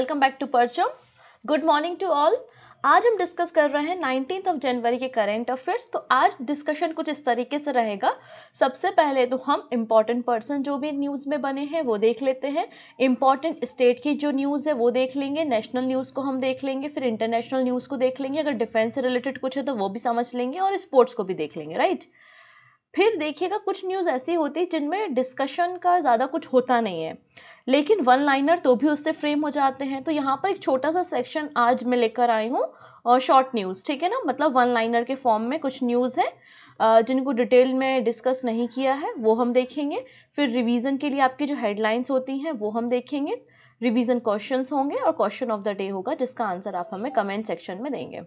welcome back to Parcham good morning to all आज हम discuss कर रहे हैं नाइनटीन ऑफ जनवरी के करेंट अफेयर्स तो आज डिस्कशन कुछ इस तरीके से रहेगा सबसे पहले तो हम इम्पॉर्टेंट पर्सन जो भी न्यूज़ में बने हैं वो देख लेते हैं इम्पॉर्टेंट स्टेट की जो न्यूज़ है वो देख लेंगे नेशनल न्यूज़ को हम देख लेंगे फिर इंटरनेशनल न्यूज़ को देख लेंगे अगर डिफेंस से रिलेटेड कुछ है तो वो भी समझ लेंगे और स्पोर्ट्स को भी देख लेंगे राइट फिर देखिएगा कुछ न्यूज़ ऐसी होती है जिनमें डिस्कशन का ज़्यादा कुछ होता नहीं है लेकिन वन लाइनर तो भी उससे फ्रेम हो जाते हैं तो यहाँ पर एक छोटा सा सेक्शन आज मैं लेकर आई हूँ शॉर्ट न्यूज़ ठीक है ना मतलब वन लाइनर के फॉर्म में कुछ न्यूज़ है जिनको डिटेल में डिस्कस नहीं किया है वो हम देखेंगे फिर रिवीजन के लिए आपकी जो हेडलाइंस होती हैं वो हम देखेंगे रिवीजन क्वेश्चंस होंगे और क्वेश्चन ऑफ द डे होगा जिसका आंसर आप हमें कमेंट सेक्शन में देंगे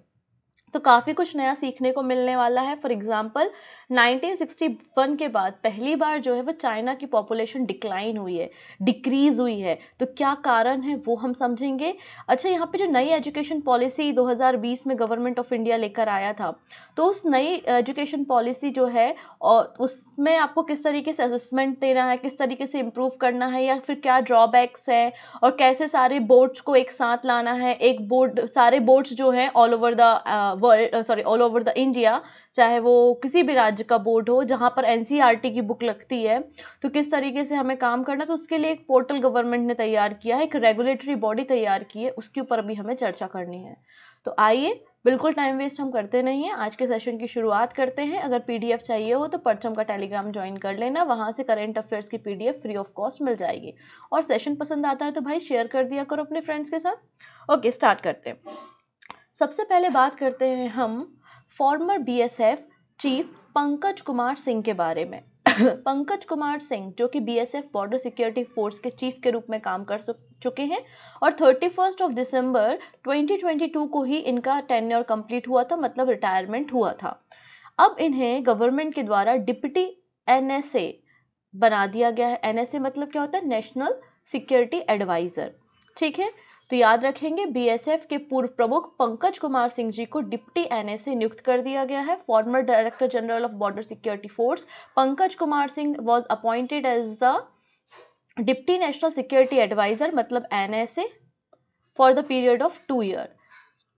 तो काफ़ी कुछ नया सीखने को मिलने वाला है फॉर एग्जाम्पल 1961 के बाद पहली बार जो है वो चाइना की पॉपुलेशन डिक्लाइन हुई है डिक्रीज हुई है तो क्या कारण है वो हम समझेंगे अच्छा यहाँ पे जो नई एजुकेशन पॉलिसी 2020 में गवर्नमेंट ऑफ इंडिया लेकर आया था तो उस नई एजुकेशन पॉलिसी जो है और उसमें आपको किस तरीके से असेसमेंट देना है किस तरीके से इम्प्रूव करना है या फिर क्या ड्रॉबैक्स है और कैसे सारे बोर्ड्स को एक साथ लाना है एक बोर्ड सारे बोर्ड्स जो हैं all over the world sorry all over the India चाहे वो किसी भी राज्य राज्य का बोर्ड हो जहाँ पर एन e की बुक लगती है तो किस तरीके से हमें काम करना तो उसके लिए एक पोर्टल गवर्नमेंट ने तैयार किया है एक रेगुलेटरी बॉडी तैयार की है उसके ऊपर भी हमें चर्चा करनी है तो आइए बिल्कुल टाइम वेस्ट हम करते नहीं हैं आज के सेशन की शुरुआत करते हैं अगर पीडीएफ चाहिए हो तो परचम का टेलीग्राम ज्वाइन कर लेना वहाँ से करेंट अफेयर्स की पीडीएफ फ्री ऑफ कॉस्ट मिल जाएगी और सेशन पसंद आता है तो भाई शेयर कर दिया करो अपने फ्रेंड्स के साथ ओके स्टार्ट करते हैं सबसे पहले बात करते हैं हम former B chief Pankaj Kumar Singh के बारे में पंकज कुमार सिंह जो कि बीएसएफ बॉर्डर सिक्योरिटी फोर्स के चीफ के रूप में काम कर चुके हैं और थर्टी फर्स्ट ऑफ दिसंबर 2022 को ही इनका टेन्योर कंप्लीट हुआ था मतलब रिटायरमेंट हुआ था अब इन्हें गवर्नमेंट के द्वारा डिप्टी एनएसए बना दिया गया है एनएसए मतलब क्या होता है नेशनल सिक्योरिटी एडवाइज़र ठीक है तो याद रखेंगे बीएसएफ के पूर्व प्रमुख पंकज कुमार सिंह जी को डिप्टी एनएसए नियुक्त कर दिया गया है former director general of border security force Pankaj Kumar Singh was appointed as the deputy national security adviser मतलब NSA for the period of two year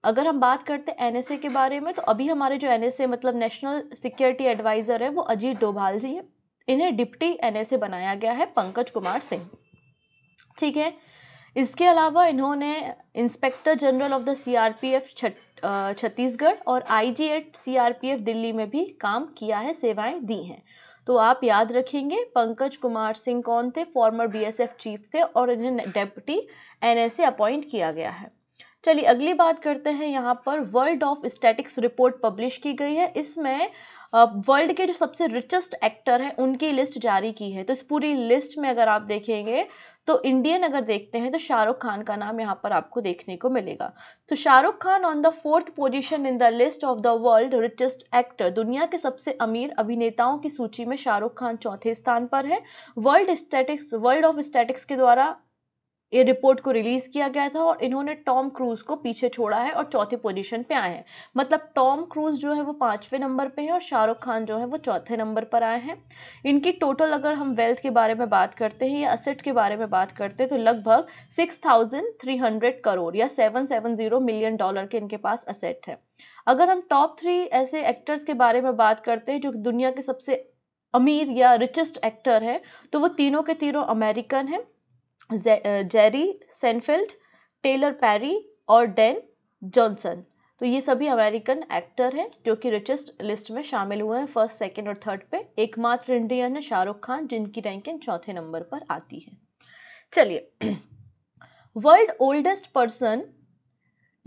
अगर हम बात करते हैं एन के बारे में तो अभी हमारे जो एन मतलब नेशनल सिक्योरिटी एडवाइज़र है वो अजीत डोभाल जी हैं इन्हें डिप्टी एनएसए बनाया गया है पंकज कुमार सिंह ठीक है इसके अलावा इन्होंने inspector general of the CRPF Chhattisgarh और जी एट सीआरपीएफ दिल्ली में भी काम किया है सेवाएं दी हैं तो आप याद रखेंगे पंकज कुमार सिंह कौन थे फॉर्मर बीएसएफ चीफ थे और इन्हें डेप्टी एनएसए अपॉइंट किया गया है चलिए अगली बात करते हैं यहाँ पर world of statics report publish की गई है इसमें वर्ल्ड के जो सबसे रिचेस्ट एक्टर हैं उनकी लिस्ट जारी की है तो इस पूरी लिस्ट में अगर आप देखेंगे तो इंडियन अगर देखते हैं तो शाहरुख खान का नाम यहाँ पर आपको देखने को मिलेगा तो Shahrukh Khan on the fourth position in the list of the world richest actor दुनिया के सबसे अमीर अभिनेताओं की सूची में शाहरुख खान चौथे स्थान पर है world statics world of statics के द्वारा ये रिपोर्ट को रिलीज़ किया गया था और इन्होंने टॉम क्रूज को पीछे छोड़ा है और चौथी पोजीशन पे आए हैं मतलब टॉम क्रूज जो है वो पांचवें नंबर पे है और शाहरुख खान जो है वो चौथे नंबर पर आए हैं इनकी टोटल अगर हम वेल्थ के बारे में बात करते हैं या असेट के बारे में बात करते हैं तो लगभग सिक्स करोड़ या सेवन मिलियन डॉलर के इनके पास असेट है अगर हम टॉप थ्री ऐसे एक्टर्स के बारे में बात करते हैं जो दुनिया के सबसे अमीर या रिचेस्ट एक्टर है तो वो तीनों के तीनों अमेरिकन हैं जेरी सेनफील्ड टेलर पैरी और डेन जॉनसन तो ये सभी अमेरिकन एक्टर हैं जो कि रिचेस्ट लिस्ट में शामिल हुए हैं फर्स्ट सेकंड और थर्ड पे एकमात्र इंडियन है शाहरुख खान जिनकी रैंकिंग चौथे नंबर पर आती है चलिए world oldest person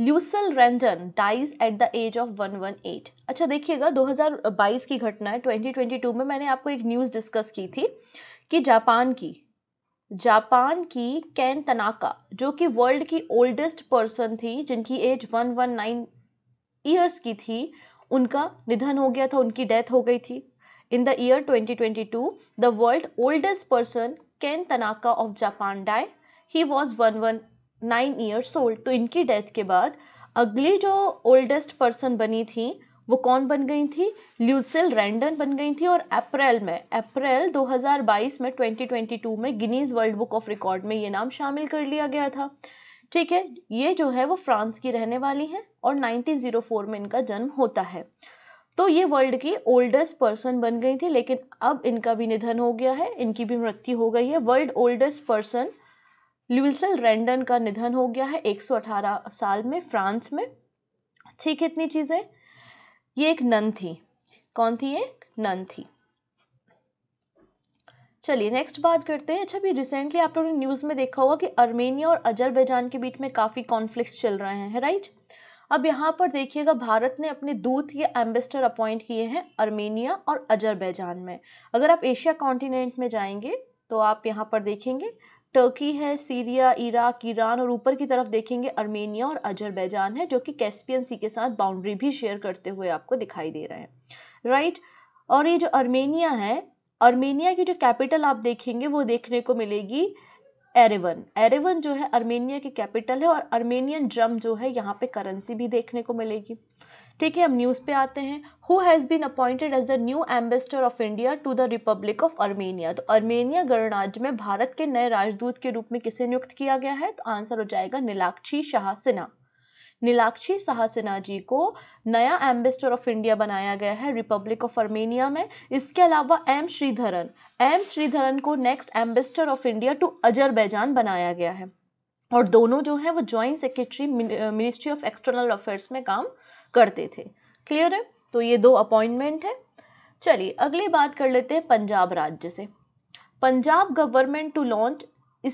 Lucile Randon dies at the age of 118 अच्छा देखिएगा 2022 की घटना है 2022 में मैंने आपको एक न्यूज़ डिस्कस की थी कि जापान की जापान की कैन तनाका जो कि वर्ल्ड की ओल्डेस्ट पर्सन थी जिनकी एज 119 ईयर्स की थी उनका निधन हो गया था उनकी डेथ हो गई थी in the year 2022 the world oldest person Kane Tanaka of Japan die he was one one nine years old तो इनकी डेथ के बाद अगली जो ओल्डेस्ट पर्सन बनी थी वो कौन बन गई थी ल्यूसिल रैंडन बन गई थी और अप्रैल में अप्रैल 2022 में 2022 में Guinness world book of record में ये नाम शामिल कर लिया गया था ठीक है ये जो है वो फ्रांस की रहने वाली है और 1904 में इनका जन्म होता है तो ये वर्ल्ड की ओल्डेस्ट पर्सन बन गई थी लेकिन अब इनका भी निधन हो गया है इनकी भी मृत्यु हो गई है world oldest person Lucile Randon का निधन हो गया है 118 साल में फ्रांस में ठीक है इतनी चीज़ें ये एक नन थी कौन थी ये नन थी चलिए नेक्स्ट बात करते हैं अच्छा अभी रिसेंटली आप लोगों ने न्यूज़ में देखा होगा कि अर्मेनिया और अजरबैजान के बीच में काफ़ी कॉन्फ्लिक्ट चल रहे हैं राइट अब यहाँ पर देखिएगा भारत ने अपने दूत या एम्बेसडर अपॉइंट किए हैं अर्मेनिया और अजरबैजान में अगर आप एशिया कॉन्टिनेंट में जाएंगे तो आप यहाँ पर देखेंगे टर्की है सीरिया इराक ईरान और ऊपर की तरफ देखेंगे अर्मेनिया और अजरबैजान है जो कि कैस्पियन सी के साथ बाउंड्री भी शेयर करते हुए आपको दिखाई दे रहे हैं राइट और ये जो अर्मेनिया है अर्मेनिया की जो कैपिटल आप देखेंगे वो देखने को मिलेगी एरेवन एरेवन जो है अर्मेनिया की कैपिटल है और अर्मेनियन ड्रम जो है यहाँ पे करेंसी भी देखने को मिलेगी ठीक है हम न्यूज़ पे आते हैं who has been appointed as the new ambassador of India to the republic of Armenia तो अर्मेनिया गणराज्य में भारत के नए राजदूत के रूप में किसे नियुक्त किया गया है तो आंसर हो जाएगा नीलाक्षी शाह सिन्हा नीलाक्षी शाह सिन्हा जी को नया एम्बेसडर ऑफ इंडिया बनाया गया है रिपब्लिक ऑफ अर्मेनिया में इसके अलावा एम श्रीधरन एम श्रीधरन को next ambassador of India to Azerbaijan बनाया गया है और दोनों जो है वो joint secretary ministry of external affairs में काम करते थे क्लियर है तो ये दो अपॉइंटमेंट है चलिए अगली बात कर लेते हैं पंजाब राज्य से Punjab government to launch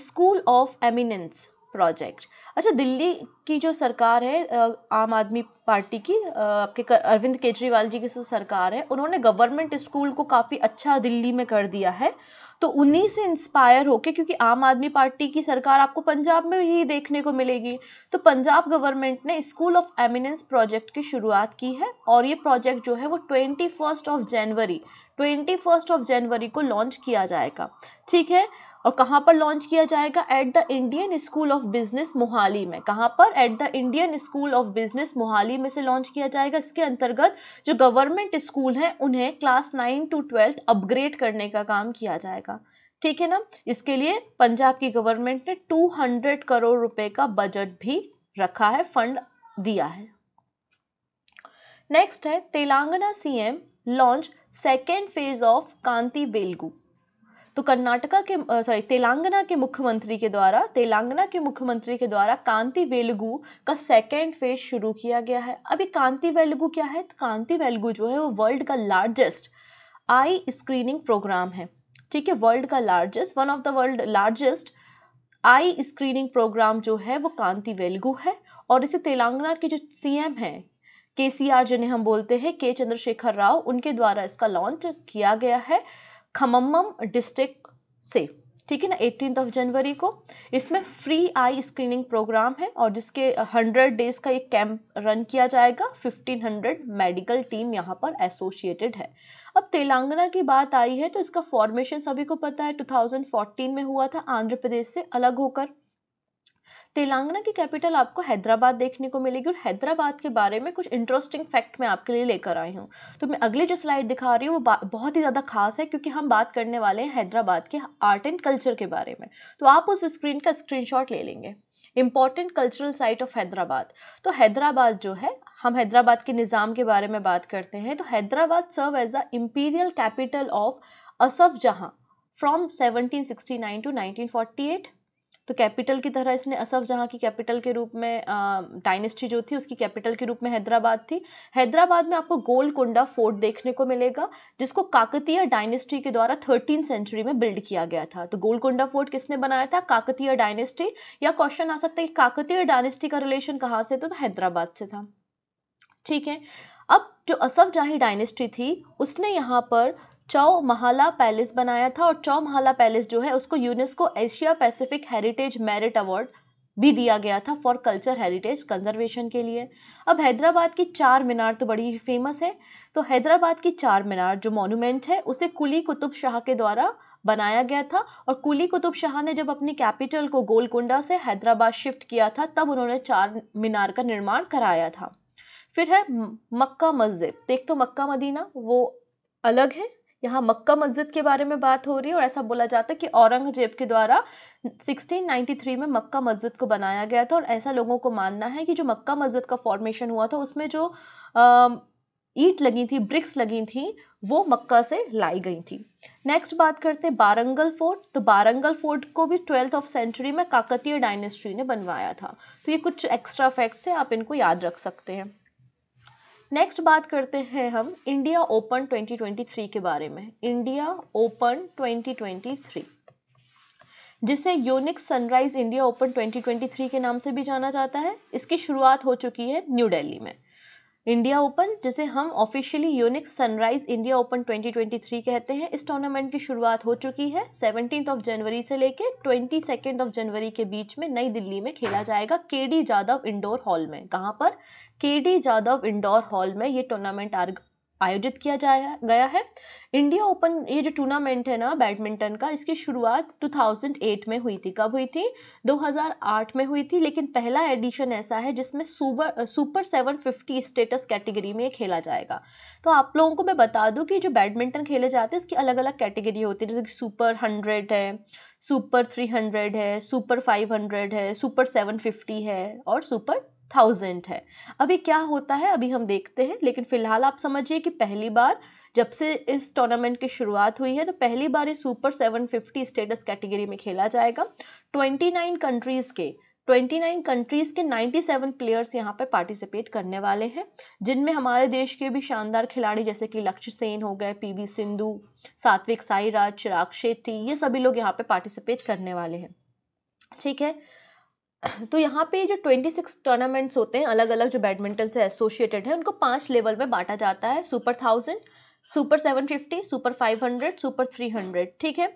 school of eminence project अच्छा दिल्ली की जो सरकार है आम आदमी पार्टी की आपके अरविंद केजरीवाल जी की जो सरकार है उन्होंने गवर्नमेंट स्कूल को काफ़ी अच्छा दिल्ली में कर दिया है तो उन्हीं से इंस्पायर होके क्योंकि आम आदमी पार्टी की सरकार आपको पंजाब में ही देखने को मिलेगी तो पंजाब गवर्नमेंट ने स्कूल ऑफ एमिनेंस प्रोजेक्ट की शुरुआत की है और ये प्रोजेक्ट जो है वो twenty first of January twenty first of जनवरी को लॉन्च किया जाएगा ठीक है और कहाँ पर लॉन्च किया जाएगा at the Indian school of business Mohali में कहाँ पर at the Indian school of business Mohali में से लॉन्च किया जाएगा इसके अंतर्गत जो गवर्नमेंट स्कूल हैं उन्हें class nine to twelfth upgrade करने का काम किया जाएगा ठीक है ना इसके लिए पंजाब की गवर्नमेंट ने टू करोड़ रुपए का बजट भी रखा है फंड दिया है नेक्स्ट है Telangana CM launch second phase of Kanti Velugu तो कर्नाटका के सॉरी तेलंगाना के मुख्यमंत्री के द्वारा तेलंगाना के मुख्यमंत्री के द्वारा कांति वेलुगु का सेकेंड फेज शुरू किया गया है अभी कांति वेलुगु क्या है तो कांति वेलुगु जो है वो वर्ल्ड का लार्जेस्ट आई स्क्रीनिंग प्रोग्राम है ठीक है वर्ल्ड का largest one of the world largest eye screening program जो है वो कांति वेलगू है और इसे तेलंगाना के जो सी एम है के सी आर जिन्हें हम बोलते हैं के चंद्रशेखर राव उनके द्वारा इसका लॉन्च किया गया है खमम्बम डिस्ट्रिक्ट से ठीक है ना एटीन ऑफ जनवरी को इसमें फ्री आई स्क्रीनिंग प्रोग्राम है और जिसके हंड्रेड uh, डेज का एक कैंप रन किया जाएगा फिफ्टीन हंड्रेड मेडिकल टीम यहाँ पर एसोसिएटेड है अब तेलंगाना की बात आई है तो इसका फॉर्मेशन सभी को पता है 2014 में हुआ था आंध्र प्रदेश से अलग होकर तेलंगाना की कैपिटल आपको हैदराबाद देखने को मिलेगी और हैदराबाद के बारे में कुछ इंटरेस्टिंग फैक्ट मैं आपके लिए लेकर आई हूँ तो मैं अगली जो स्लाइड दिखा रही हूँ वो बहुत ही ज़्यादा खास है क्योंकि हम बात करने वाले हैं हैदराबाद के आर्ट एंड कल्चर के बारे में तो आप उस स्क्रीन का स्क्रीन ले लेंगे important cultural site of Hyderabad तो हैदराबाद जो है हम हैदराबाद के निज़ाम के बारे में बात करते हैं तो Hyderabad serve as a imperial capital of Asaf Jah from 1769 to eight तो कैपिटल की तरह इसने असफ जहाँ की कैपिटल के रूप में डायनेस्टी जो थी उसकी कैपिटल के रूप में हैदराबाद थी हैदराबाद में आपको गोलकुंडा फोर्ट देखने को मिलेगा जिसको काकतीय डायनेस्टी के द्वारा थर्टीन सेंचुरी में बिल्ड किया गया था तो गोलकुंडा फोर्ट किसने बनाया था काकतीय डायनेस्टी या क्वेश्चन आ सकता है कि काकतीय डायनेस्टी का रिलेशन कहाँ से तो हैदराबाद से था ठीक है अब जो असफ जाही डायनेस्टी थी उसने यहाँ पर चौ महाला पैलेस बनाया था और चौ महाला पैलेस जो है उसको UNESCO Asia Pacific heritage merit award भी दिया गया था फॉर कल्चर हेरिटेज कंजर्वेशन के लिए अब हैदराबाद की चार मीनार तो बड़ी ही फेमस है तो हैदराबाद की चार मीनार जो मॉन्यूमेंट है उसे कुली कुतुब शाह के द्वारा बनाया गया था और कुली कुतुब शाह ने जब अपनी कैपिटल को गोलकुंडा से हैदराबाद शिफ्ट किया था तब उन्होंने चार मीनार का निर्माण कराया था फिर है मक्का मस्जिद देख तो मक्का मदीना वो अलग है यहाँ मक्का मस्जिद के बारे में बात हो रही है और ऐसा बोला जाता है कि औरंगजेब के द्वारा 1693 में मक्का मस्जिद को बनाया गया था और ऐसा लोगों को मानना है कि जो मक्का मस्जिद का फॉर्मेशन हुआ था उसमें जो ईट लगी थी ब्रिक्स लगी थी वो मक्का से लाई गई थी नेक्स्ट बात करते हैं बारंगल फोर्ट तो बारंगल फोर्ट को भी ट्वेल्थ ऑफ सेंचुरी में काकतीय डायनेस्ट्री ने बनवाया था तो ये कुछ एक्स्ट्रा फैक्ट्स हैं आप इनको याद रख सकते हैं नेक्स्ट बात करते हैं हम इंडिया ओपन 2023 के बारे में इंडिया ओपन 2023 जिसे यूनिक सनराइज इंडिया ओपन 2023 के नाम से भी जाना जाता है इसकी शुरुआत हो चुकी है न्यू दिल्ली में इंडिया ओपन जिसे हम officially Yonex Sunrise India open 2023 कहते हैं इस टूर्नामेंट की शुरुआत हो चुकी है सेवनटीन ऑफ जनवरी से लेकर ट्वेंटी सेकेंड ऑफ जनवरी के बीच में नई दिल्ली में खेला जाएगा के डी यादव इंडोर हॉल में कहाँ पर के डी यादव इंडोर हॉल में ये टूर्नामेंट आयोजित किया जाया गया है इंडिया ओपन ये जो टूर्नामेंट है ना बैडमिंटन का इसकी शुरुआत 2008 में हुई थी कब हुई थी 2008 में हुई थी लेकिन पहला एडिशन ऐसा है जिसमें super super fifty status category में खेला जाएगा तो आप लोगों को मैं बता दूं कि जो बैडमिंटन खेले जाते हैं इसकी अलग अलग कैटेगरी होती है जैसे कि सुपर हंड्रेड है सुपर थ्री हंड्रेड है सुपर फाइव हंड्रेड है सुपर सेवन फिफ्टी है और सुपर थाउजेंड है अभी क्या होता है अभी हम देखते हैं लेकिन फिलहाल आप समझिए कि पहली बार जब से इस टूर्नामेंट की शुरुआत हुई है तो पहली बार ये सुपर 750 स्टेटस कैटेगरी में खेला जाएगा 29 कंट्रीज़ के 29 कंट्रीज़ के 97 प्लेयर्स यहाँ पे पार्टिसिपेट करने वाले हैं जिनमें हमारे देश के भी शानदार खिलाड़ी जैसे कि लक्ष्य सेन हो गए पी सिंधु सात्विक साईराज चिराग शेट्टी ये सभी लोग यहाँ पे पार्टिसिपेट करने वाले हैं ठीक है तो यहाँ पे जो 26 टूर्नामेंट्स होते हैं अलग अलग जो बैडमिंटन से एसोसिएटेड है उनको पांच लेवल में बांटा जाता है super thousand super 750 super 500 super 300 ठीक है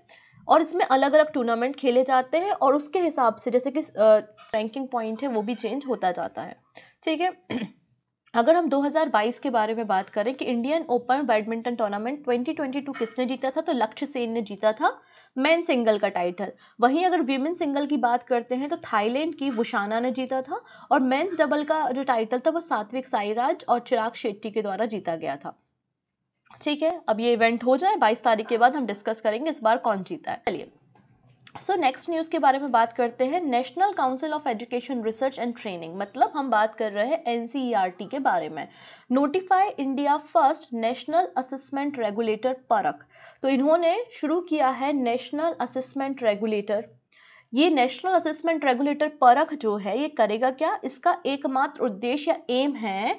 और इसमें अलग अलग टूर्नामेंट खेले जाते हैं और उसके हिसाब से जैसे कि रैंकिंग पॉइंट है वो भी चेंज होता जाता है ठीक है अगर हम 2022 के बारे में बात करें कि इंडियन ओपन बैडमिंटन टूर्नामेंट 2022 किसने जीता था तो लक्ष्य सेन ने जीता था मेन सिंगल का टाइटल वहीं अगर वीमेन सिंगल की बात करते हैं तो थाईलैंड की वुशाना ने जीता था और मेन्स डबल का जो टाइटल था वो सात्विक साईराज और चिराग शेट्टी के द्वारा जीता गया था ठीक है अब ये इवेंट हो जाए 22 तारीख के बाद हम डिस्कस करेंगे इस बार कौन जीता है चलिए सो नेक्स्ट न्यूज़ के बारे में बात करते हैं national council of education research and training मतलब हम बात कर रहे हैं एन e के बारे में notify India first national assessment regulator Parakh तो इन्होंने शुरू किया है नेशनल असेसमेंट रेगुलेटर ये नेशनल असेसमेंट रेगुलेटर परख जो है ये करेगा क्या इसका एकमात्र उद्देश्य या एम है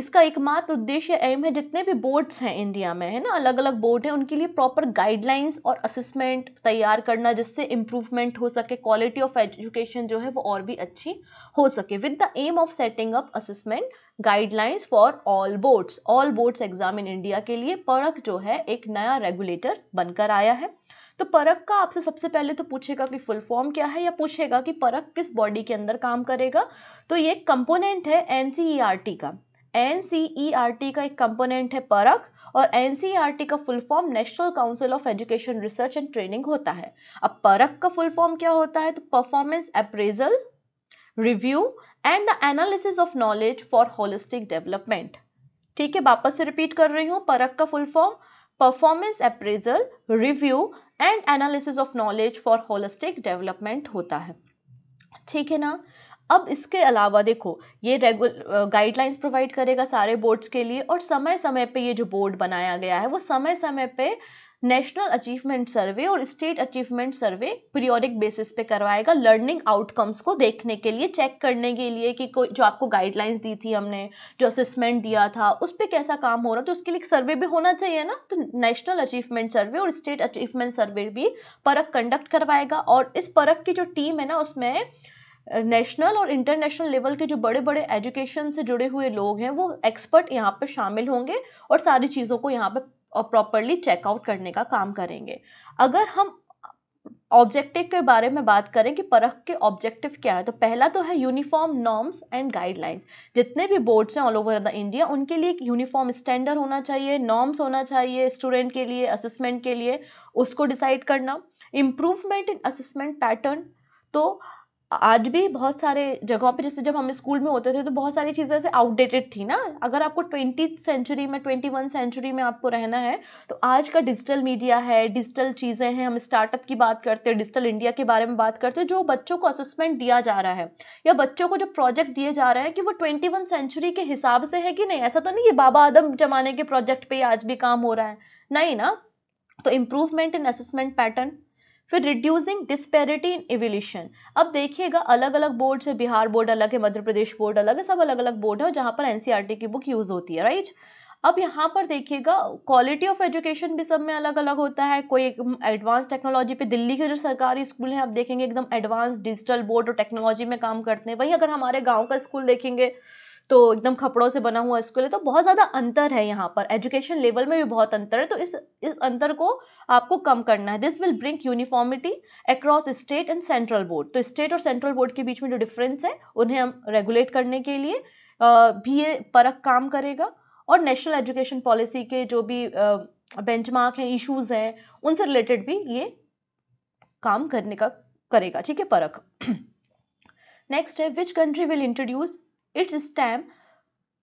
इसका एकमात्र उद्देश्य एम है जितने भी बोर्ड्स हैं इंडिया में है ना अलग अलग बोर्ड हैं उनके लिए प्रॉपर गाइडलाइंस और असेसमेंट तैयार करना जिससे इम्प्रूवमेंट हो सके क्वालिटी ऑफ एजुकेशन जो है वो और भी अच्छी हो सके with the aim of setting up assessment guidelines for all boards all boards exam in India के लिए परख जो है एक नया रेगुलेटर बनकर आया है तो परख का आपसे सबसे पहले तो पूछेगा कि फुल फॉर्म क्या है या पूछेगा कि परख किस बॉडी के अंदर काम करेगा तो ये कंपोनेंट है एन e का एन e का एक कंपोनेंट है परख और एन e का full form national council of education research and training होता है अब परख का फुल फॉर्म क्या होता है तो performance appraisal review and the analysis of knowledge for holistic development ठीक है वापस से रिपीट कर रही हूँ परख का full form performance appraisal review and analysis of knowledge for holistic development होता है ठीक है ना अब इसके अलावा देखो ये रेगुल गाइडलाइंस प्रोवाइड करेगा सारे बोर्ड्स के लिए और समय समय पे ये जो बोर्ड बनाया गया है वो समय समय पे नेशनल अचीवमेंट सर्वे और state achievement survey periodic basis पे करवाएगा लर्निंग आउटकम्स को देखने के लिए चेक करने के लिए कि कोई जो आपको गाइडलाइंस दी थी हमने जो असेसमेंट दिया था उस पर कैसा काम हो रहा तो उसके लिए सर्वे भी होना चाहिए ना तो नेशनल अचीवमेंट सर्वे और स्टेट अचीवमेंट सर्वे भी परख कंडक्ट करवाएगा और इस परख की जो टीम है ना उसमें नेशनल और इंटरनेशनल लेवल के जो बड़े बड़े एजुकेशन से जुड़े हुए लोग हैं वो एक्सपर्ट यहाँ पर शामिल होंगे और सारी चीज़ों को यहाँ पर प्रॉपरली चेकआउट करने का काम करेंगे अगर हम ऑब्जेक्टिव के बारे में बात करें कि परख के ऑब्जेक्टिव क्या है तो पहला तो है यूनिफॉर्म नॉर्म्स एंड गाइडलाइंस जितने भी बोर्ड्स हैं ऑल ओवर द इंडिया उनके लिए एक यूनिफॉर्म स्टैंडर्ड होना चाहिए नॉर्म्स होना चाहिए स्टूडेंट के लिए असेसमेंट के लिए उसको डिसाइड करना इम्प्रूवमेंट इन असेसमेंट पैटर्न तो आज भी बहुत सारे जगहों पे जैसे जब हम स्कूल में होते थे तो बहुत सारी चीज़ें ऐसे आउटडेटेड थी ना अगर आपको ट्वेंटी सेंचुरी में ट्वेंटी वन सेंचुरी में आपको रहना है तो आज का डिजिटल मीडिया है डिजिटल चीज़ें हैं हम स्टार्टअप की बात करते हैं डिजिटल इंडिया के बारे में बात करते हैं जो बच्चों को असेसमेंट दिया जा रहा है या बच्चों को जो प्रोजेक्ट दिए जा रहे हैं कि वो ट्वेंटी सेंचुरी के हिसाब से है कि नहीं ऐसा तो नहीं ये बाबा आदम जमाने के प्रोजेक्ट पर आज भी काम हो रहा है नहीं ना तो इम्प्रूवमेंट इन असेसमेंट पैटर्न फिर रिड्यूसिंग डिस्पेरिटी इन एवोल्यूशन अब देखिएगा अलग अलग बोर्ड से बिहार बोर्ड अलग है मध्य प्रदेश बोर्ड अलग है सब अलग अलग बोर्ड है जहाँ पर एनसीईआरटी e की बुक यूज़ होती है राइट अब यहाँ पर देखिएगा क्वालिटी ऑफ एजुकेशन भी सब में अलग अलग होता है कोई एडवांस टेक्नोलॉजी पे दिल्ली के जो सरकारी स्कूल हैं आप देखेंगे एकदम एडवांस डिजिटल बोर्ड और टेक्नोलॉजी में काम करते हैं वहीं अगर हमारे गांव का स्कूल देखेंगे तो एकदम खपड़ों से बना हुआ स्कूल है तो बहुत ज़्यादा अंतर है यहाँ पर एजुकेशन लेवल में भी बहुत अंतर है तो इस इस अंतर को आपको कम करना है this will bring uniformity across state and central board तो स्टेट और सेंट्रल बोर्ड के बीच में जो डिफरेंस है उन्हें हम रेगुलेट करने के लिए भी ये परख काम करेगा और नेशनल एजुकेशन पॉलिसी के जो भी बेंचमार्क हैं इश्यूज़ हैं उनसे रिलेटेड भी ये काम करने का करेगा ठीक है परख नेक्स्ट है which country will introduce its stamp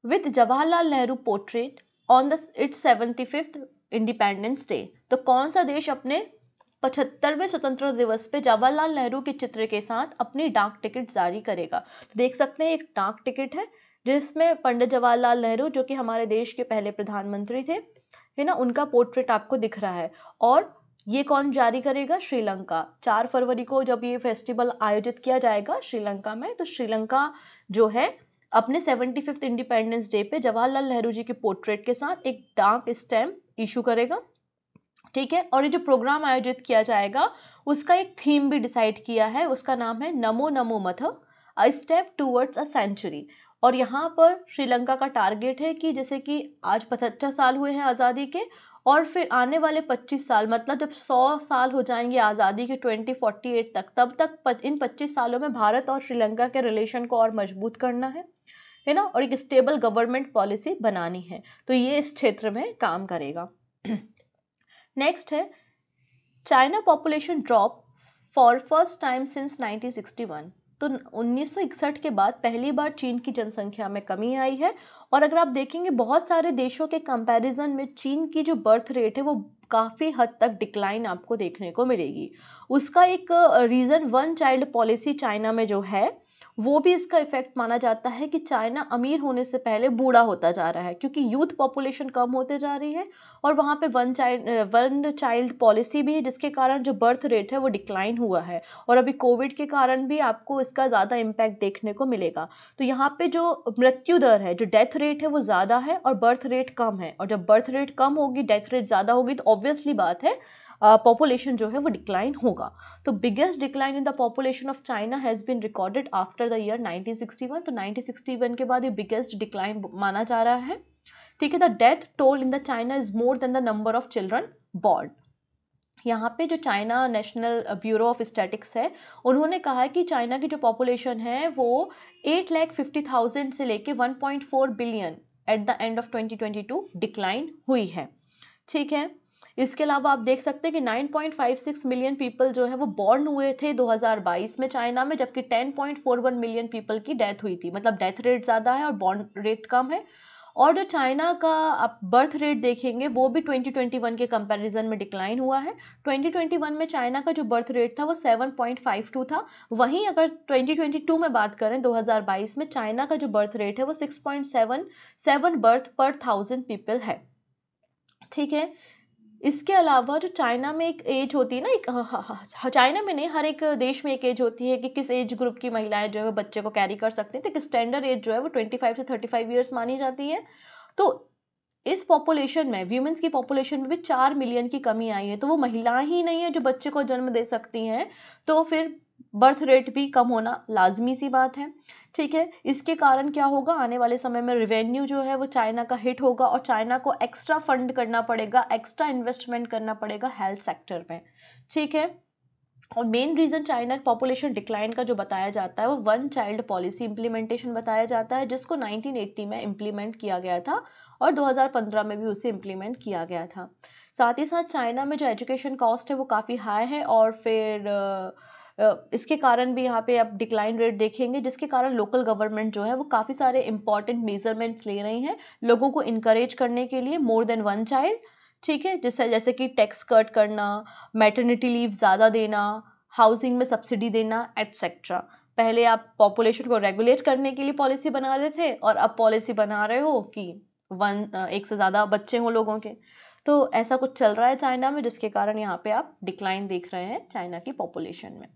with Jawaharlal Nehru portrait on the its 75th independence day तो कौन सा देश अपने पचहत्तरवें स्वतंत्रता दिवस पे जवाहरलाल नेहरू के चित्र के साथ अपनी डाक टिकट जारी करेगा तो देख सकते हैं एक डाक टिकट है जिसमें पंडित जवाहरलाल नेहरू जो कि हमारे देश के पहले प्रधानमंत्री थे है ना उनका पोर्ट्रेट आपको दिख रहा है और ये कौन जारी करेगा श्रीलंका चार फरवरी को जब ये फेस्टिवल आयोजित किया जाएगा श्रीलंका में तो श्रीलंका जो है अपने सेवेंटी फिफ्थ इंडिपेंडेंस डे पे जवाहरलाल नेहरू जी के पोर्ट्रेट के साथ एक डाक स्टैम्प इशू करेगा ठीक है और ये जो प्रोग्राम आयोजित किया जाएगा उसका एक थीम भी डिसाइड किया है उसका नाम है Namo Namo math a step towards a century और यहाँ पर श्रीलंका का टारगेट है कि जैसे कि आज पचहत्तर साल हुए हैं आज़ादी के और फिर आने वाले 25 साल मतलब जब 100 साल हो जाएंगे आज़ादी के 2048 तक तब तक इन 25 सालों में भारत और श्रीलंका के रिलेशन को और मजबूत करना है है ना और एक स्टेबल गवर्नमेंट पॉलिसी बनानी है तो ये इस क्षेत्र में काम करेगा नेक्स्ट है China population drop for first time since 1961 तो 1961 के बाद पहली बार चीन की जनसंख्या में कमी आई है और अगर आप देखेंगे बहुत सारे देशों के कंपैरिजन में चीन की जो बर्थ रेट है वो काफ़ी हद तक डिक्लाइन आपको देखने को मिलेगी उसका एक reason one child policy China में जो है वो भी इसका इफ़ेक्ट माना जाता है कि चाइना अमीर होने से पहले बूढ़ा होता जा रहा है क्योंकि यूथ पॉपुलेशन कम होते जा रही है और वहाँ पे one child one child policy भी है जिसके कारण जो बर्थ रेट है वो डिक्लाइन हुआ है और अभी कोविड के कारण भी आपको इसका ज़्यादा इम्पैक्ट देखने को मिलेगा तो यहाँ पर जो मृत्यु दर है जो डेथ रेट है वो ज़्यादा है और बर्थ रेट कम है और जब बर्थ रेट कम होगी डेथ रेट ज़्यादा होगी तो ऑब्वियसली बात है पॉपुलेशन uh, जो है वो डिक्लाइन होगा तो biggest decline in the population of China has been recorded after the year 1961 तो 1961 के बाद ये बिगेस्ट डिक्लाइन माना जा रहा है ठीक है the death toll in the China is more than the number of children born यहाँ पे जो China national bureau of statics है उन्होंने कहा है कि चाइना की जो पॉपुलेशन है वो एट लैख फिफ्टी थाउजेंड से लेके one point four billion at the end of twenty twenty two decline हुई है ठीक है इसके अलावा आप देख सकते हैं कि 9.56 मिलियन पीपल जो है वो बॉर्न हुए थे 2022 में चाइना में जबकि 10.41 मिलियन पीपल की डेथ हुई थी मतलब डेथ रेट ज़्यादा है और बॉर्न रेट कम है और जो चाइना का आप बर्थ रेट देखेंगे वो भी 2021 के कंपैरिजन में डिक्लाइन हुआ है 2021 में चाइना का जो बर्थ रेट था वो 7.52 था वहीं अगर 2022 में बात करें 2022 में चाइना का जो बर्थ रेट है वो 6.77 बर्थ पर थाउजेंड पीपल है ठीक है इसके अलावा जो चाइना में एक एज होती है ना एक चाइना में नहीं हर एक देश में एक एज होती है कि किस एज ग्रुप की महिलाएं जो है बच्चे को कैरी कर सकती हैं तो एक स्टैंडर्ड एज जो है वो ट्वेंटी फाइव से थर्टी फाइव ईयर्स मानी जाती है तो इस पॉपुलेशन में व्यूमेंस की पॉपुलेशन में भी चार मिलियन की कमी आई है तो वो महिलाएं ही नहीं है जो बच्चे को जन्म दे सकती हैं तो फिर बर्थ रेट भी कम होना लाजमी सी बात है ठीक है इसके कारण क्या होगा आने वाले समय में रिवेन्यू जो है वो चाइना का हिट होगा और चाइना को एक्स्ट्रा फंड करना पड़ेगा एक्स्ट्रा इन्वेस्टमेंट करना पड़ेगा हेल्थ सेक्टर में ठीक है और main reason China population decline का जो बताया जाता है वो वन चाइल्ड पॉलिसी इम्प्लीमेंटेशन बताया जाता है जिसको 1980 में इम्प्लीमेंट किया गया था और 2015 में भी उसे इम्प्लीमेंट किया गया था साथ ही साथ चाइना में जो एजुकेशन कॉस्ट है वो काफ़ी हाई है और फिर आ, इसके कारण भी यहाँ पे आप डिक्लाइन रेट देखेंगे जिसके कारण लोकल गवर्नमेंट जो है वो काफ़ी सारे इंपॉर्टेंट मेजरमेंट्स ले रही हैं लोगों को इनक्रेज करने के लिए मोर देन वन चाइल्ड ठीक है जिससे जैसे कि टैक्स कट करना मैटर्निटी लीव ज़्यादा देना हाउसिंग में सब्सिडी देना एट्सेट्रा पहले आप पॉपुलेशन को रेगुलेट करने के लिए पॉलिसी बना रहे थे और अब पॉलिसी बना रहे हो कि वन एक से ज़्यादा बच्चे हों लोगों के तो ऐसा कुछ चल रहा है चाइना में जिसके कारण यहाँ पे आप डिक्लाइन देख रहे हैं चाइना की पॉपुलेशन में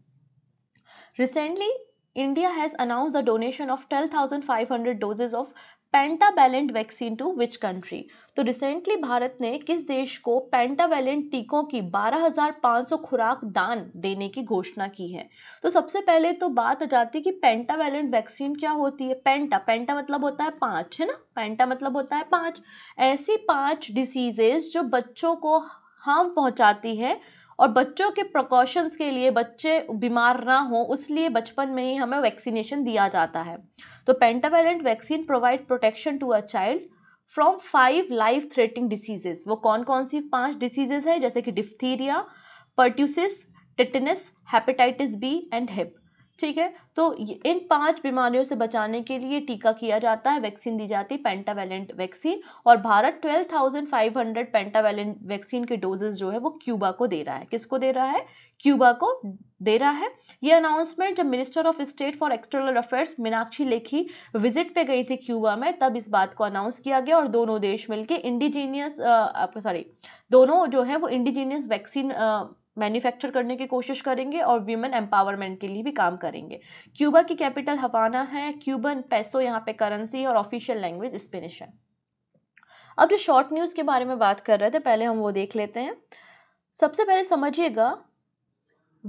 Recently, India has announced the donation of 12,500 doses of pentavalent vaccine to which country तो रिसेंटली भारत ने किस देश को पेंटावैलेंट टीकों की 12,500 खुराक दान देने की घोषणा की है तो सबसे पहले तो बात आ जाती है कि पेंटावैलेंट वैक्सीन क्या होती है पेंटा पेंटा मतलब होता है पाँच है ना पेंटा मतलब होता है पाँच ऐसी पाँच डिसीजेज जो बच्चों को हार्म पहुँचाती है और बच्चों के प्रिकॉशंस के लिए बच्चे बीमार ना हो लिए बचपन में ही हमें वैक्सीनेशन दिया जाता है तो pentavalent vaccine provide protection to a child from five life threatening diseases वो कौन कौन सी पांच डिसीजेज हैं जैसे कि diphtheria pertussis tetanus hepatitis B and Hib ठीक है तो इन पांच बीमारियों से बचाने के लिए टीका किया जाता है वैक्सीन दी जाती है पेंटावेलेंट वैक्सीन और भारत 12,500 पेंटावेलेंट वैक्सीन के डोजेस जो है वो क्यूबा को दे रहा है किसको दे रहा है क्यूबा को दे रहा है ये अनाउंसमेंट जब minister of state for external affairs Meenakshi Lekhi visit पे गई थी क्यूबा में तब इस बात को अनाउंस किया गया और दोनों देश मिलकर इंडिजीनियस सॉरी दोनों जो है वो इंडिजीनियस वैक्सीन मैन्युफैक्चर करने की कोशिश करेंगे और वीमेन एम्पावरमेंट के लिए भी काम करेंगे क्यूबा की कैपिटल हवाना है क्यूबन पैसो यहाँ पे करेंसी है और ऑफिशियल लैंग्वेज स्पेनिश है अब जो शॉर्ट न्यूज़ के बारे में बात कर रहे थे पहले हम वो देख लेते हैं सबसे पहले समझिएगा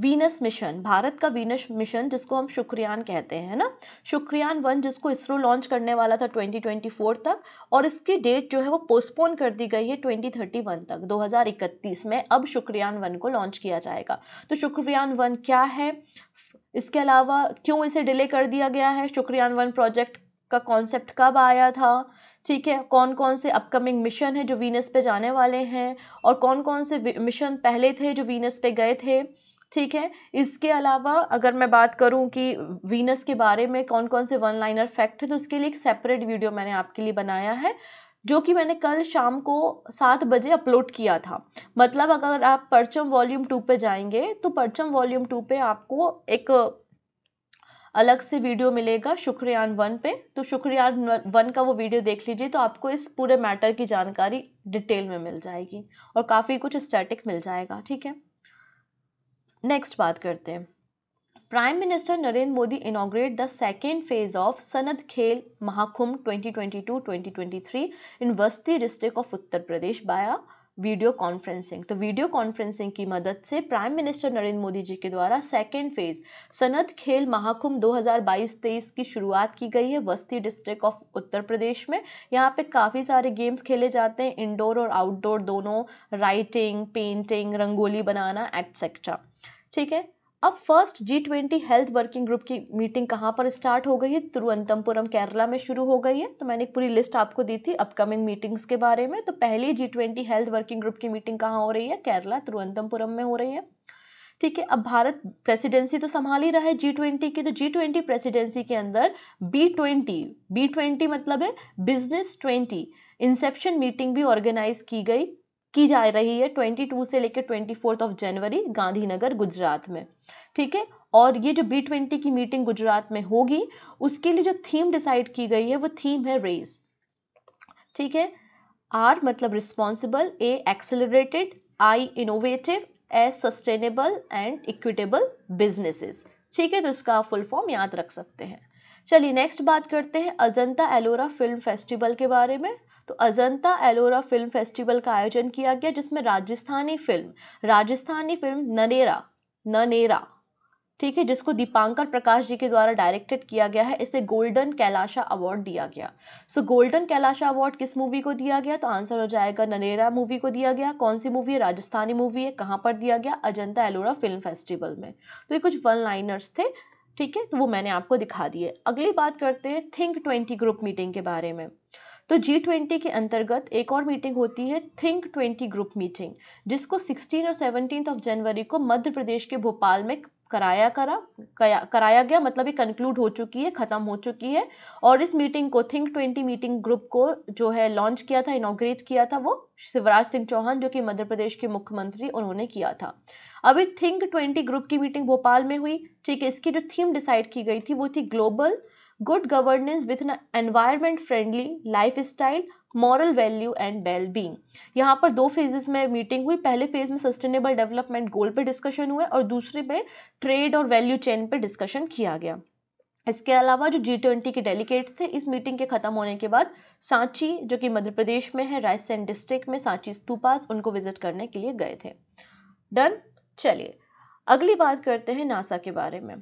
वीनस मिशन भारत का वीनस मिशन जिसको हम शुक्रियान कहते हैं ना शुक्रियान वन जिसको इसरो लॉन्च करने वाला था 2024 तक और इसकी डेट जो है वो पोस्टपोन कर दी गई है 2031 तक 2031 में अब शुक्रियान वन को लॉन्च किया जाएगा तो शुक्रियान वन क्या है इसके अलावा क्यों इसे डिले कर दिया गया है शुक्रियान वन प्रोजेक्ट का कॉन्सेप्ट कब आया था ठीक है कौन कौन से अपकमिंग मिशन है जो वीनस पे जाने वाले हैं और कौन कौन से मिशन पहले थे जो वीनस पे गए थे ठीक है इसके अलावा अगर मैं बात करूं कि वीनस के बारे में कौन कौन से वन लाइनर फैक्ट है तो उसके लिए एक सेपरेट वीडियो मैंने आपके लिए बनाया है जो कि मैंने कल शाम को सात बजे अपलोड किया था मतलब अगर आप परचम वॉल्यूम टू पे जाएंगे तो परचम वॉल्यूम टू पे आपको एक अलग से वीडियो मिलेगा शुक्रयान वन पे तो शुक्रयान वन का वो वीडियो देख लीजिए तो आपको इस पूरे मैटर की जानकारी डिटेल में मिल जाएगी और काफ़ी कुछ स्टैटिक मिल जाएगा ठीक है नेक्स्ट बात करते हैं prime minister Narendra Modi inaugurate the second phase of Sansad Khel Mahakumbh 2022-2023 इन बस्ती district of Uttar Pradesh via video conferencing तो वीडियो कॉन्फ्रेंसिंग की मदद से प्राइम मिनिस्टर नरेंद्र मोदी जी के द्वारा सेकेंड फेज सनद खेल महाकुंभ 2022-23 की शुरुआत की गई है बस्ती डिस्ट्रिक्ट ऑफ उत्तर प्रदेश में यहाँ पे काफ़ी सारे गेम्स खेले जाते हैं इंडोर और आउटडोर दोनों राइटिंग पेंटिंग रंगोली बनाना एक्सेट्रा ठीक है अब first G twenty health working group की मीटिंग कहाँ पर स्टार्ट हो गई है तिरुवनंतपुरम केरला में शुरू हो गई है तो मैंने एक पूरी लिस्ट आपको दी थी अपकमिंग मीटिंग्स के बारे में तो पहली G twenty health working group की मीटिंग कहाँ हो रही है केरला तिरुवनंतपुरम में हो रही है ठीक है अब भारत प्रेसिडेंसी तो संभाल ही रहा है जी ट्वेंटी की तो जी ट्वेंटी प्रेसिडेंसी के अंदर बी ट्वेंटी बी ट्वेंटी मतलब है बिजनेस ट्वेंटी इंसेप्शन मीटिंग भी ऑर्गेनाइज की गई की जा रही है 22 से लेकर ट्वेंटी ऑफ जनवरी गांधीनगर गुजरात में ठीक है और ये जो बी ट्वेंटी की मीटिंग गुजरात में होगी उसके लिए जो थीम डिसाइड की गई है वो थीम है रेस ठीक है आर मतलब responsible A accelerated I innovative S sustainable and equitable businesses ठीक है तो इसका फुल फॉर्म याद रख सकते हैं चलिए नेक्स्ट बात करते हैं अजंता एलोरा फिल्म फेस्टिवल के बारे में तो अजंता एलोरा फिल्म फेस्टिवल का आयोजन किया गया जिसमें राजस्थानी फिल्म राजस्थानी फिल्म ननेरा ननेरा ठीक है जिसको दीपांकर प्रकाश जी के द्वारा डायरेक्टेड किया गया है इसे गोल्डन कैलाशा अवार्ड दिया गया सो गोल्डन कैलाशा अवार्ड किस मूवी को दिया गया तो आंसर हो जाएगा ननेरा मूवी को दिया गया कौन सी मूवी है राजस्थानी मूवी है कहाँ पर दिया गया अजंता एलोरा फिल्म फेस्टिवल में तो ये कुछ वन लाइनर्स थे ठीक है तो वो मैंने आपको दिखा दिए अगली बात करते हैं थिंक ट्वेंटी ग्रुप मीटिंग के बारे में तो जी ट्वेंटी के अंतर्गत एक और मीटिंग होती है थिंक ट्वेंटी ग्रुप मीटिंग जिसको सिक्सटीन और सेवनटीन ऑफ जनवरी को मध्य प्रदेश के भोपाल में कराया करा कराया गया मतलब ये कंक्लूड हो चुकी है ख़त्म हो चुकी है और इस मीटिंग को थिंक ट्वेंटी मीटिंग ग्रुप को जो है लॉन्च किया था इनोग्रेट किया था वो शिवराज सिंह चौहान जो कि मध्य प्रदेश के मुख्यमंत्री उन्होंने किया था अभी थिंक ट्वेंटी ग्रुप की मीटिंग भोपाल में हुई ठीक है इसकी जो थीम डिसाइड की गई थी वो थी global good governance with an environment friendly lifestyle moral value and well being यहाँ पर दो फेजेस में मीटिंग हुई पहले फेज में सस्टेनेबल डेवलपमेंट गोल पे डिस्कशन हुए और दूसरे पे ट्रेड और वैल्यू चेन पे डिस्कशन किया गया इसके अलावा जो जी ट्वेंटी के डेलीगेट्स थे इस मीटिंग के ख़त्म होने के बाद सांची जो कि मध्य प्रदेश में है रायसेन डिस्ट्रिक्ट में सांची स्तूपास उनको विजिट करने के लिए गए थे डन चलिए अगली बात करते हैं नासा के बारे में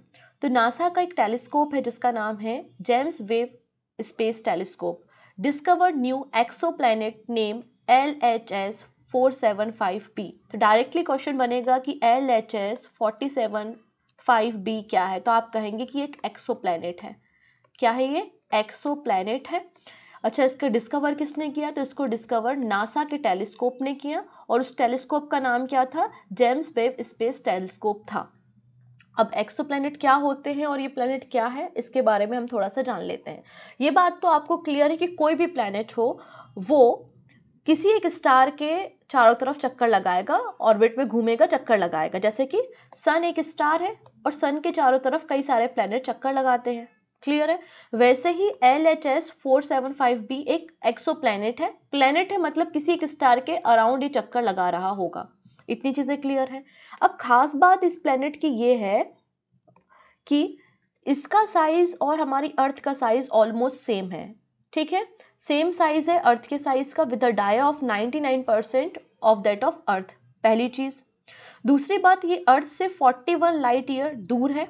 तो नासा का एक टेलीस्कोप है जिसका नाम है James Webb space telescope discovered new exoplanet name L H S four seven five B तो डायरेक्टली क्वेश्चन बनेगा कि L H S forty seven five B क्या है तो आप कहेंगे कि एक एक्सो प्लानट है क्या है ये एक्सो प्लानट है अच्छा इसका डिस्कवर किसने किया तो इसको डिस्कवर नासा के टेलीस्कोप ने किया और उस टेलीस्कोप का नाम क्या था जेम्स वेव स्पेस टेलीस्कोप था अब एक्सो प्लानट क्या होते हैं और ये प्लानट क्या है इसके बारे में हम थोड़ा सा जान लेते हैं ये बात तो आपको क्लियर है कि कोई भी प्लानट हो वो किसी एक स्टार के चारों तरफ चक्कर लगाएगा ऑर्बिट में घूमेगा चक्कर लगाएगा जैसे कि सन एक स्टार है और सन के चारों तरफ कई सारे प्लैनेट चक्कर लगाते हैं क्लियर है वैसे ही L H S four seven five B एक एक्सो प्लैनेट है प्लैनेट है मतलब किसी एक स्टार के अराउंड ये चक्कर लगा रहा होगा इतनी चीज़ें क्लियर हैं अब ख़ास बात इस प्लेनेट की ये है कि इसका साइज़ और हमारी अर्थ का साइज़ ऑलमोस्ट सेम है ठीक है सेम साइज़ है अर्थ के साइज़ का with a dia of nine percent of that of earth पहली चीज़ दूसरी बात ये अर्थ से फोर्टी वन लाइट ईयर दूर है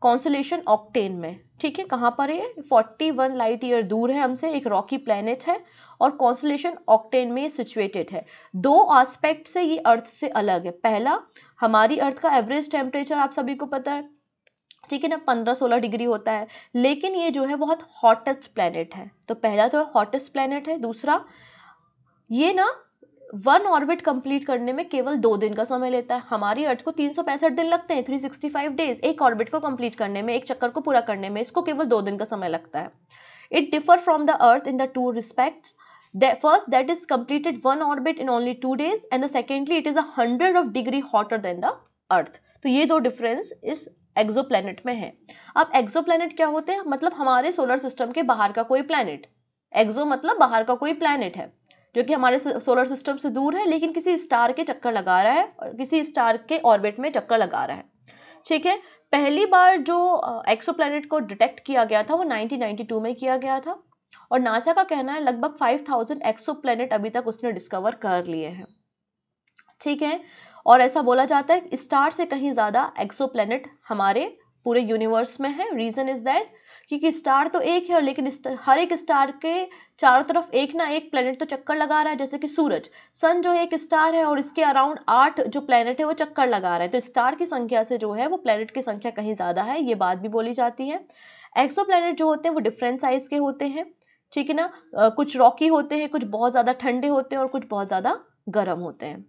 कॉन्सोलेशन ऑक्टेन में ठीक है कहाँ पर है फोर्टी वन लाइट ईयर दूर है हमसे एक रॉकी प्लानट है और कॉन्सुलेशन ऑक्टेन में सिचुएटेड है दो आस्पेक्ट से ये अर्थ से अलग है पहला हमारी अर्थ का एवरेज टेम्परेचर आप सभी को पता है ठीक है ना पंद्रह सोलह डिग्री होता है लेकिन ये जो है बहुत हॉटेस्ट प्लानट है तो पहला तो हॉटेस्ट प्लानट है दूसरा ये ना वन ऑर्बिट कंप्लीट करने में केवल दो दिन का समय लेता है हमारी अर्थ को तीन सौ पैंसठ दिन लगते हैं थ्री सिक्सटी फाइव डेज एक ऑर्बिट को कंप्लीट करने में एक चक्कर को पूरा करने में इसको केवल दो दिन का समय लगता है it differ from the earth in the two respect that first that is completed one orbit in only two days and the secondly it is a hundred of degree hotter than the earth तो ये दो difference इस एक्जोप्लैनेट में है अब एक्जोप्लैनेट क्या होते हैं मतलब हमारे सोलर सिस्टम के बाहर का कोई प्लैनेट एक्जो मतलब बाहर का कोई प्लैनेट है जो कि हमारे सोलर सिस्टम से दूर है लेकिन किसी स्टार के चक्कर लगा रहा है और किसी स्टार के ऑर्बिट में चक्कर लगा रहा है ठीक है पहली बार जो एक्सो को डिटेक्ट किया गया था वो 1992 में किया गया था और नासा का कहना है लगभग 5000 प्लेनेट अभी तक उसने डिस्कवर कर लिए हैं ठीक है और ऐसा बोला जाता है स्टार से कहीं ज़्यादा प्लेनेट हमारे पूरे यूनिवर्स में है रीज़न इज़ दैट क्योंकि स्टार तो एक है और लेकिन हर एक स्टार के चारों तरफ एक ना एक प्लेनेट तो चक्कर लगा रहा है जैसे कि सूरज सन जो है एक स्टार है और इसके अराउंड आठ जो प्लेनेट है वो चक्कर लगा रहा है तो स्टार की संख्या से जो है वो प्लेनेट की संख्या कहीं ज़्यादा है ये बात भी बोली जाती है एक्सो प्लेनेट जो होते हैं वो डिफरेंट साइज़ के होते हैं ठीक है ना कुछ रॉकी होते हैं कुछ बहुत ज़्यादा ठंडे होते हैं और कुछ बहुत ज़्यादा गर्म होते हैं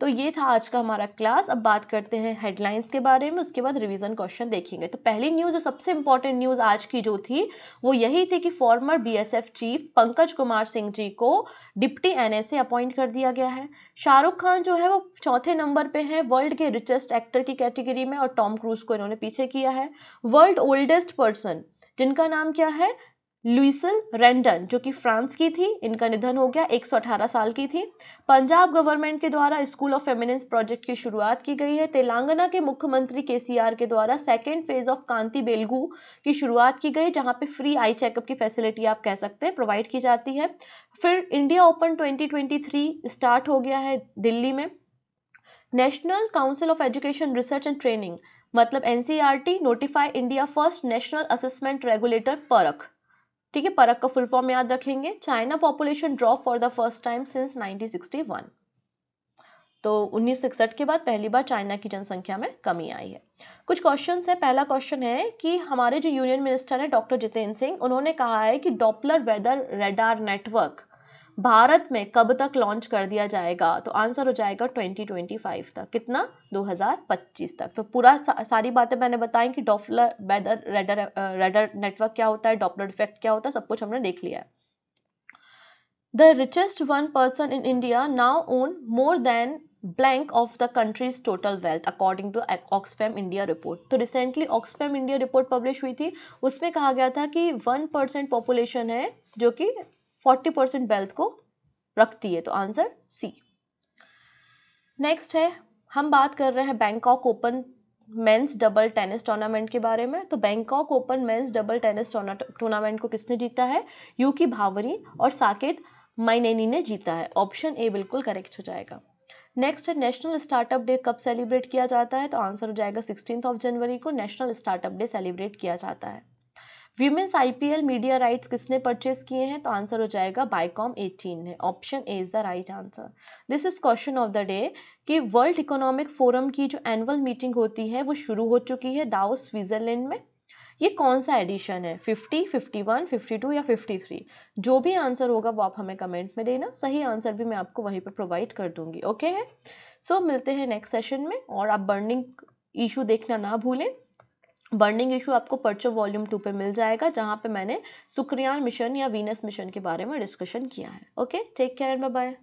तो ये था आज का हमारा क्लास अब बात करते हैं हेडलाइंस के बारे में उसके बाद रिवीजन क्वेश्चन देखेंगे तो पहली न्यूज़ जो सबसे इंपॉर्टेंट न्यूज़ आज की जो थी वो यही थी कि former BSF chief Pankaj Kumar Singh ji को डिप्टी एनएसए अपॉइंट कर दिया गया है शाहरुख खान जो है वो चौथे नंबर पे हैं वर्ल्ड के रिचेस्ट एक्टर की कैटेगरी में और टॉम क्रूज को इन्होंने पीछे किया है वर्ल्ड ओल्डेस्ट पर्सन जिनका नाम क्या है लुइसन रेंडन जो कि फ्रांस की थी इनका निधन हो गया 118 साल की थी पंजाब गवर्नमेंट के द्वारा स्कूल ऑफ फेमिनेंस प्रोजेक्ट की शुरुआत की गई है तेलंगाना के मुख्यमंत्री के के द्वारा second phase of Kanti Velugu की शुरुआत की गई जहाँ पे फ्री आई चेकअप की फैसिलिटी आप कह सकते हैं प्रोवाइड की जाती है फिर इंडिया ओपन ट्वेंटी स्टार्ट हो गया है दिल्ली में national council of education research and training मतलब N notify India first national assessment regulator Parakh ठीक है परक का फुल फॉर्म याद रखेंगे China population drop for the first time since 1961 तो उन्नीस के बाद पहली बार चाइना की जनसंख्या में कमी आई है कुछ क्वेश्चन है पहला क्वेश्चन है कि हमारे जो यूनियन मिनिस्टर हैं डॉक्टर जितेंद्र सिंह उन्होंने कहा है कि Doppler weather radar network Bharat में कब तक लॉन्च कर दिया जाएगा तो आंसर हो जाएगा 2025 तक कितना 2025 तक तो पूरा सा, सारी बातें मैंने बताई कि Doppler weather radar radar network क्या होता है डॉपलर इफेक्ट क्या होता है सब कुछ हमने देख लिया है the richest one person in India now own more than blank of the country's total wealth according to Oxfam India report तो recently Oxfam India report publish हुई थी उसमें कहा गया था कि वन परसेंट पॉपुलेशन है जो कि फोर्टी परसेंट वेल्थ को रखती है तो आंसर सी नेक्स्ट है हम बात कर रहे हैं Bangkok open men's double tennis tournament के बारे में तो Bangkok open men's double tennis tournament को किसने जीता है यू की भावरी और साकेत माइनेनी ने जीता है ऑप्शन ए बिल्कुल करेक्ट हो जाएगा नेक्स्ट है नेशनल स्टार्टअप डे कब सेलिब्रेट किया जाता है तो आंसर हो जाएगा सिक्सटीन ऑफ जनवरी को नेशनल स्टार्टअप डे सेलिब्रेट किया जाता है वीमेंस आईपीएल मीडिया राइट्स किसने परचेज किए हैं तो आंसर हो जाएगा बाईकॉम एटीन ने option A is the right answer this is question of the day कि वर्ल्ड इकोनॉमिक फोरम की जो एनुअल मीटिंग होती है वो शुरू हो चुकी है दाओ स्विट्जरलैंड में ये कौन सा एडिशन है 50, 51, 52 या 53 जो भी आंसर होगा वो आप हमें कमेंट में देना सही आंसर भी मैं आपको वहीं पर प्रोवाइड कर दूंगी ओके है सो so, मिलते हैं नेक्स्ट सेशन में और आप बर्निंग इशू देखना ना भूलें बर्निंग इशू आपको पर्चो वॉल्यूम टू पे मिल जाएगा जहाँ पे मैंने सुक्रियान मिशन या वीनस मिशन के बारे में डिस्कशन किया है okay take care and bye